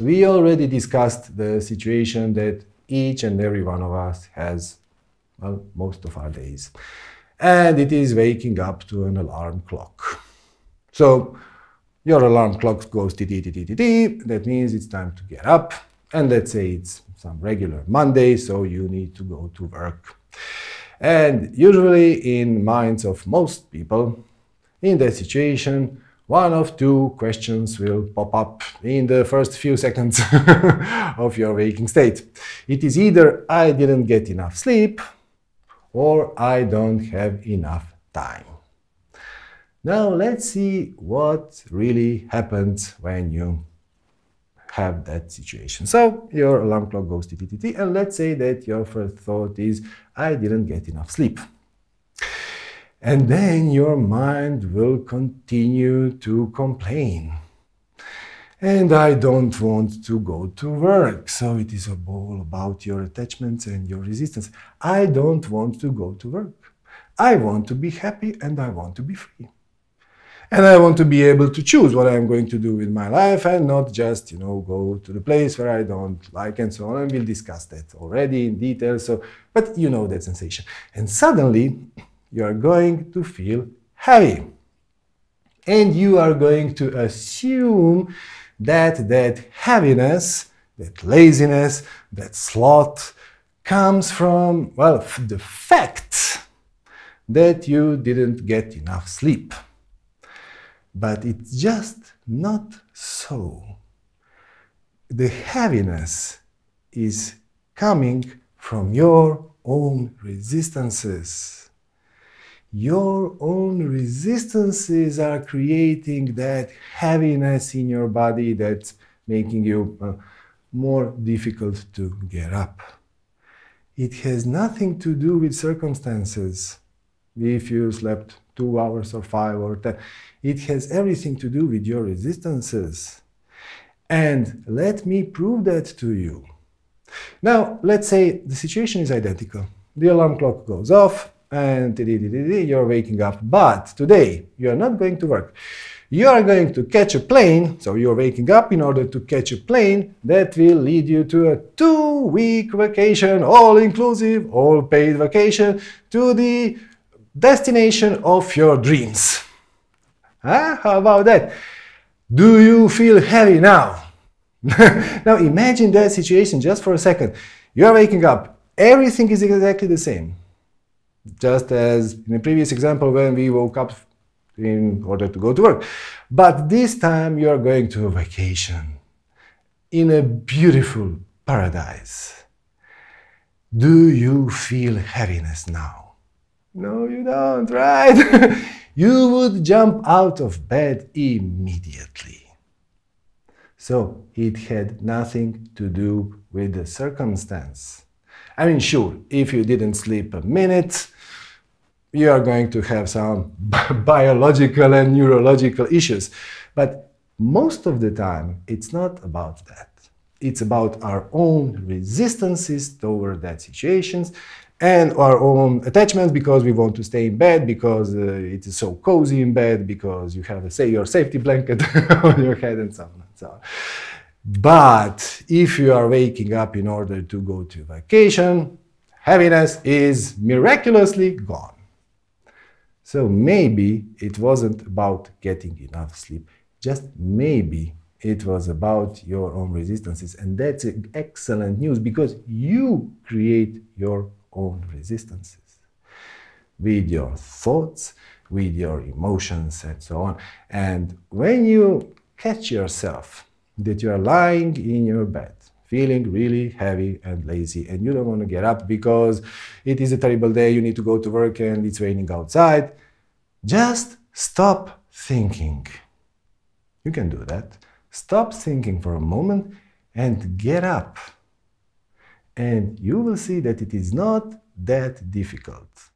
We already discussed the situation that each and every one of us has, well, most of our days. And it is waking up to an alarm clock. So your alarm clock goes dee dee dee dee dee That means it's time to get up. And let's say it's some regular Monday, so you need to go to work. And usually, in minds of most people, in that situation, one of two questions will pop up in the first few seconds of your waking state. It is either I didn't get enough sleep or I don't have enough time. Now let's see what really happens when you have that situation. So your alarm clock goes TTTT and let's say that your first thought is I didn't get enough sleep. And then your mind will continue to complain. And I don't want to go to work. So it is all about your attachments and your resistance. I don't want to go to work. I want to be happy and I want to be free. And I want to be able to choose what I'm going to do with my life and not just, you know, go to the place where I don't like and so on. And we'll discuss that already in detail. So, but you know that sensation. And suddenly, you're going to feel heavy. And you are going to assume that that heaviness, that laziness, that sloth comes from, well, the fact that you didn't get enough sleep. But it's just not so. The heaviness is coming from your own resistances your own resistances are creating that heaviness in your body that's making you uh, more difficult to get up. It has nothing to do with circumstances. If you slept two hours or five or ten, it has everything to do with your resistances. And let me prove that to you. Now, let's say the situation is identical. The alarm clock goes off, and you're waking up. But today, you are not going to work. You are going to catch a plane, so you're waking up in order to catch a plane that will lead you to a two week vacation, all inclusive, all paid vacation, to the destination of your dreams. Huh? Ah, how about that? Do you feel heavy now? now imagine that situation just for a second. You are waking up, everything is exactly the same just as in the previous example when we woke up in order to go to work. But this time you are going to a vacation in a beautiful paradise. Do you feel heaviness now? No, you don't, right? you would jump out of bed immediately. So it had nothing to do with the circumstance. I mean, sure, if you didn't sleep a minute, you are going to have some biological and neurological issues. But most of the time, it's not about that. It's about our own resistances toward that situations and our own attachments because we want to stay in bed, because uh, it is so cozy in bed, because you have, a, say, your safety blanket on your head and so on and so on. But if you are waking up in order to go to vacation, heaviness is miraculously gone. So maybe it wasn't about getting enough sleep, just maybe it was about your own resistances. And that's excellent news because you create your own resistances with your thoughts, with your emotions, and so on. And when you catch yourself that you are lying in your bed feeling really heavy and lazy and you don't want to get up because it is a terrible day you need to go to work and it's raining outside just stop thinking you can do that stop thinking for a moment and get up and you will see that it is not that difficult